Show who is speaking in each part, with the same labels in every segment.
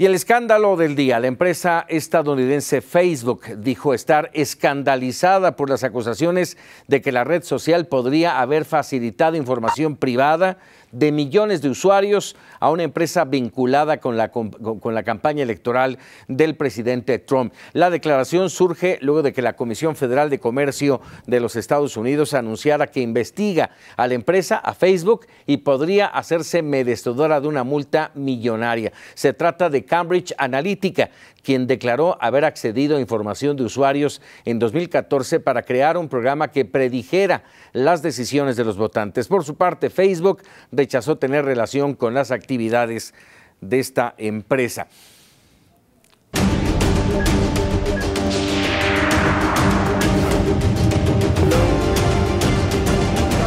Speaker 1: Y el escándalo del día, la empresa estadounidense Facebook dijo estar escandalizada por las acusaciones de que la red social podría haber facilitado información privada de millones de usuarios a una empresa vinculada con la, con, la campaña electoral del presidente Trump. La declaración surge luego de que la Comisión Federal de Comercio de los Estados Unidos anunciara que investiga a la empresa, a Facebook, y podría hacerse merecedora de una multa millonaria. Se trata de Cambridge Analytica, quien declaró haber accedido a información de usuarios en 2014 para crear un programa que predijera las decisiones de los votantes. Por su parte, Facebook rechazó tener relación con las actividades de esta empresa.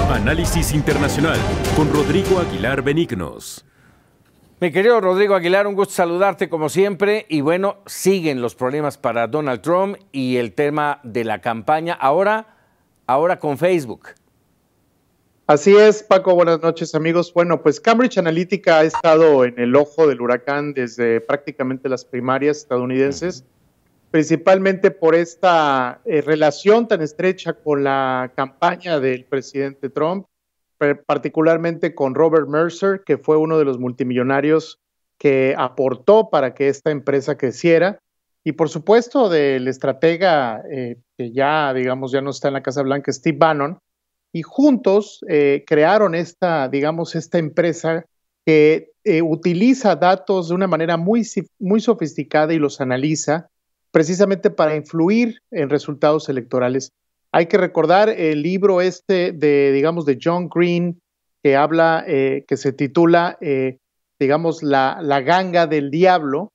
Speaker 1: Análisis Internacional con Rodrigo Aguilar Benignos. Mi querido Rodrigo Aguilar, un gusto saludarte como siempre. Y bueno, siguen los problemas para Donald Trump y el tema de la
Speaker 2: campaña ahora, ahora con Facebook. Así es, Paco, buenas noches amigos. Bueno, pues Cambridge Analytica ha estado en el ojo del huracán desde prácticamente las primarias estadounidenses, principalmente por esta eh, relación tan estrecha con la campaña del presidente Trump particularmente con Robert Mercer, que fue uno de los multimillonarios que aportó para que esta empresa creciera. Y por supuesto del estratega eh, que ya, digamos, ya no está en la Casa Blanca, Steve Bannon. Y juntos eh, crearon esta, digamos, esta empresa que eh, utiliza datos de una manera muy, muy sofisticada y los analiza precisamente para influir en resultados electorales. Hay que recordar el libro este de, digamos, de John Green, que habla, eh, que se titula, eh, digamos, la, la, ganga del diablo,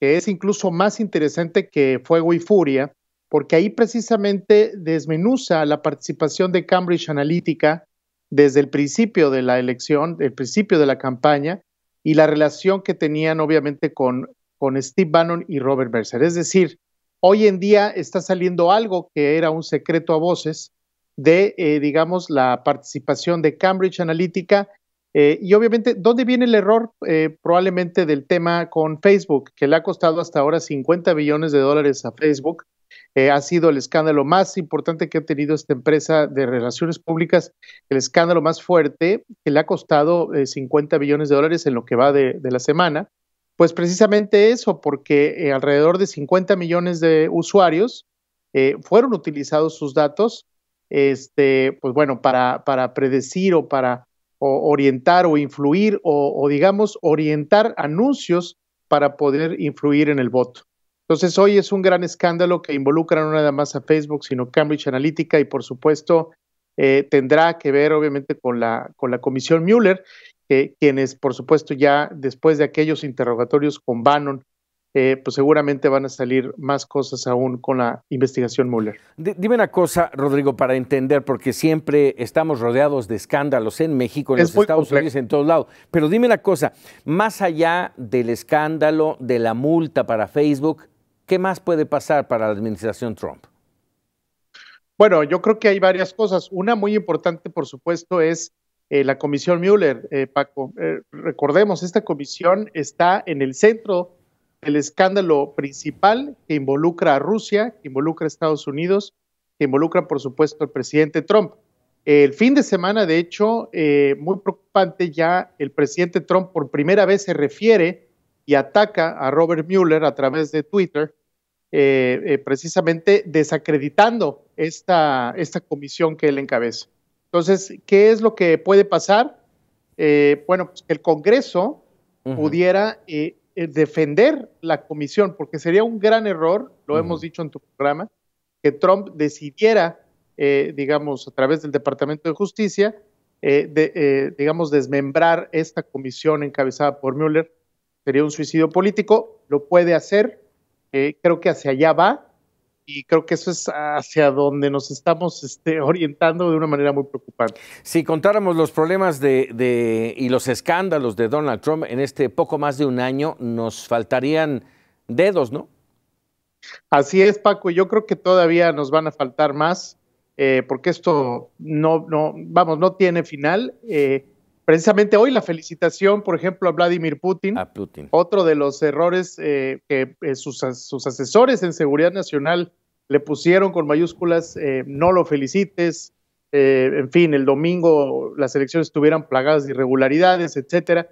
Speaker 2: que es incluso más interesante que Fuego y Furia, porque ahí precisamente desmenuza la participación de Cambridge Analytica desde el principio de la elección, el principio de la campaña, y la relación que tenían obviamente con, con Steve Bannon y Robert Mercer. Es decir, Hoy en día está saliendo algo que era un secreto a voces de, eh, digamos, la participación de Cambridge Analytica. Eh, y obviamente, ¿dónde viene el error? Eh, probablemente del tema con Facebook, que le ha costado hasta ahora 50 billones de dólares a Facebook. ha sido el escándalo más importante que ha tenido esta empresa de relaciones públicas, el escándalo más fuerte, que le ha costado 50 billones de dólares en lo que va de la semana. Pues precisamente eso, porque eh, alrededor de 50 millones de usuarios eh, fueron utilizados sus datos, este, pues bueno, para, para predecir o para orientar o influir o, digamos orientar anuncios para poder influir en el voto. Entonces hoy es un gran escándalo que involucra no nada más a Facebook, sino Cambridge Analytica y por supuesto eh, tendrá que ver obviamente con la, con la comisión Mueller quienes por supuesto ya después de aquellos interrogatorios con Bannon, eh, pues seguramente van a salir más cosas aún con la investigación Mueller.
Speaker 1: dime una cosa, Rodrigo, para entender, porque siempre estamos rodeados de escándalos en México, en los Estados Unidos, en todos lados. Pero dime una cosa, más allá del escándalo, de la multa para Facebook, ¿qué más puede pasar para la administración Trump?
Speaker 2: Bueno, yo creo que hay varias cosas. Una muy importante, por supuesto, es eh, la comisión Mueller, eh, Paco. Eh, recordemos, esta comisión está en el centro del escándalo principal que involucra a Rusia, que involucra a Estados Unidos, que involucra, por supuesto, al presidente Trump. El fin de semana, de hecho, muy preocupante ya, el presidente Trump por primera vez se refiere y ataca a Robert Mueller a través de Twitter, precisamente desacreditando esta, esta comisión que él encabeza. Entonces, ¿qué es lo que puede pasar? Eh, bueno, pues, que el Congreso pudiera eh, eh, defender la comisión, porque sería un gran error, lo hemos dicho en tu programa, que Trump decidiera, digamos, a través del Departamento de Justicia, de, digamos, desmembrar esta comisión encabezada por Mueller. Sería un suicidio político, lo puede hacer, creo que hacia allá va, y creo que eso es hacia donde nos estamos este, orientando de una manera muy preocupante. Si contáramos los problemas
Speaker 1: de, y los escándalos de Donald Trump en este poco más de un año, nos faltarían
Speaker 2: dedos, ¿no? Así es, Paco. Yo creo que todavía nos van a faltar más, eh, porque esto no, no, vamos, no tiene final. Eh, Precisamente hoy la felicitación, por ejemplo, a Vladimir Putin, a Putin. otro de los errores eh, que eh, sus, asesores en seguridad nacional le pusieron con mayúsculas, eh, no lo felicites, en fin, el domingo las elecciones estuvieran plagadas de irregularidades, etcétera.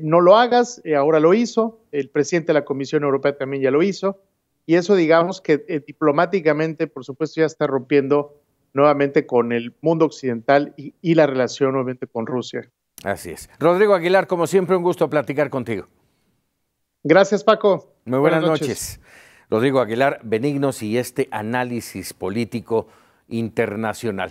Speaker 2: no lo hagas, ahora lo hizo, el presidente de la Comisión Europea también ya lo hizo, y eso digamos que diplomáticamente, por supuesto, ya está rompiendo nuevamente con el mundo occidental y, la relación nuevamente con Rusia. Así es. Rodrigo Aguilar, como siempre, un gusto platicar contigo. Gracias, Paco. Muy buenas, noches.
Speaker 1: Rodrigo Aguilar, benignos y este análisis político internacional.